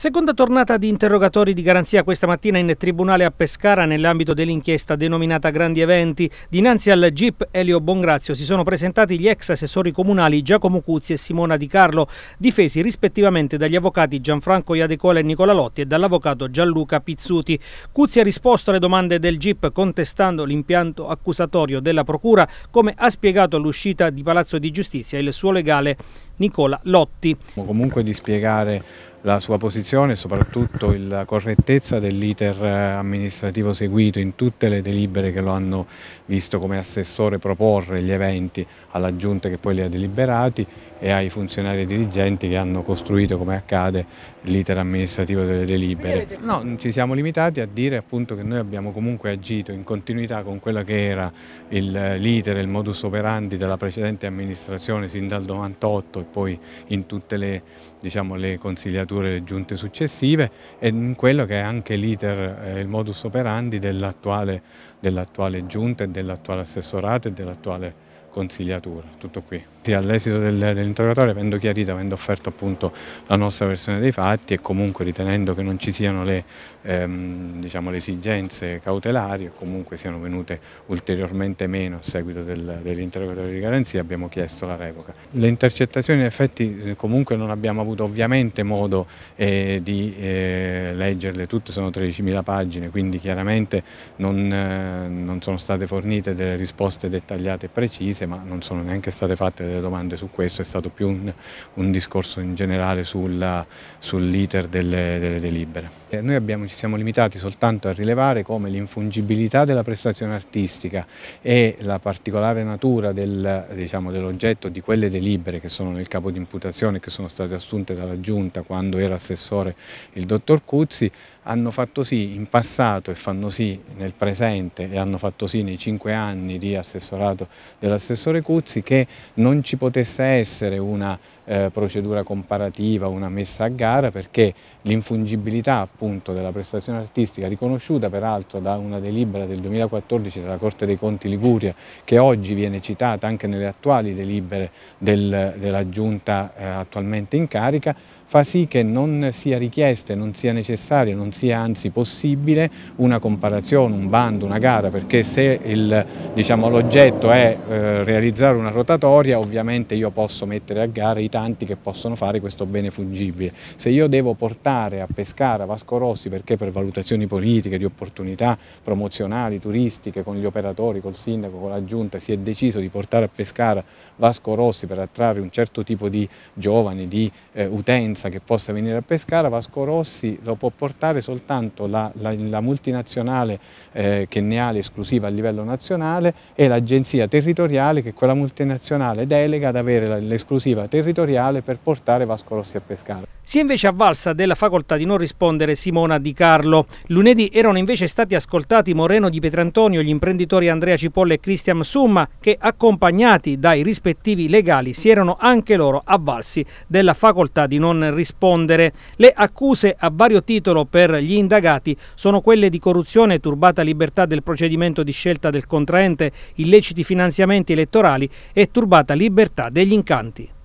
Seconda tornata di interrogatori di garanzia questa mattina in tribunale a Pescara nell'ambito dell'inchiesta denominata Grandi Eventi. Dinanzi al GIP Elio Bongrazio si sono presentati gli ex assessori comunali Giacomo Cuzzi e Simona Di Carlo, difesi rispettivamente dagli avvocati Gianfranco Iadecola e Nicola Lotti e dall'avvocato Gianluca Pizzuti. Cuzzi ha risposto alle domande del GIP contestando l'impianto accusatorio della Procura, come ha spiegato all'uscita di Palazzo di Giustizia il suo legale Nicola Lotti. Comunque di spiegare la sua posizione e soprattutto la correttezza dell'iter eh, amministrativo seguito in tutte le delibere che lo hanno visto come assessore proporre gli eventi alla giunta che poi li ha deliberati e ai funzionari dirigenti che hanno costruito, come accade, l'iter amministrativo delle delibere. No, ci siamo limitati a dire appunto che noi abbiamo comunque agito in continuità con quello che era l'iter e il modus operandi della precedente amministrazione sin dal 98 e poi in tutte le, diciamo, le consigliature e le giunte successive e in quello che è anche l'iter e eh, il modus operandi dell'attuale dell giunta e dell'attuale assessorato e dell'attuale consigliatura, tutto qui. Sì, all'esito del, dell'interrogatorio avendo chiarito, avendo offerto appunto la nostra versione dei fatti e comunque ritenendo che non ci siano le, ehm, diciamo, le esigenze cautelari o comunque siano venute ulteriormente meno a seguito del, dell'interrogatorio di garanzia abbiamo chiesto la revoca. Le intercettazioni in effetti eh, comunque non abbiamo avuto ovviamente modo eh, di eh, leggerle tutte, sono 13.000 pagine quindi chiaramente non, eh, non sono state fornite delle risposte dettagliate e precise ma non sono neanche state fatte delle domande su questo, è stato più un, un discorso in generale sull'iter delle, delle delibere. Eh, noi abbiamo, ci siamo limitati soltanto a rilevare come l'infungibilità della prestazione artistica e la particolare natura del, diciamo, dell'oggetto di quelle delibere che sono nel capo di imputazione che sono state assunte dalla Giunta quando era assessore il dottor Cuzzi hanno fatto sì in passato e fanno sì nel presente e hanno fatto sì nei cinque anni di assessorato dell'assessore Cuzzi che non ci potesse essere una eh, procedura comparativa, una messa a gara perché l'infungibilità appunto della prestazione artistica riconosciuta peraltro da una delibera del 2014 della Corte dei Conti Liguria che oggi viene citata anche nelle attuali delibere del, della giunta eh, attualmente in carica fa sì che non sia richiesta, non sia necessaria, non sia anzi possibile una comparazione, un bando, una gara, perché se diciamo, l'oggetto diciamo, è eh, realizzare una rotatoria, ovviamente io posso mettere a gara i tanti che possono fare questo bene fungibile. Se io devo portare a pescare a Vasco Rossi perché per valutazioni politiche, di opportunità promozionali, turistiche, con gli operatori, col sindaco, con la giunta, si è deciso di portare a pescare Vasco Rossi per attrarre un certo tipo di giovani, di eh, utenza, vacanza che possa venire a Pescara, Vasco Rossi lo può portare soltanto la, la, la multinazionale eh, che ne ha l'esclusiva a livello nazionale e l'agenzia territoriale che quella multinazionale delega ad avere l'esclusiva territoriale per portare Vasco Rossi a Pescara. Si è invece avvalsa della facoltà di non rispondere Simona Di Carlo. Lunedì erano invece stati ascoltati Moreno di Petrantonio, gli imprenditori Andrea Cipolle e Cristian Summa che accompagnati dai rispettivi legali si erano anche loro avvalsi della facoltà di non rispondere. Le accuse a vario titolo per gli indagati sono quelle di corruzione, turbata libertà del procedimento di scelta del contraente, illeciti finanziamenti elettorali e turbata libertà degli incanti.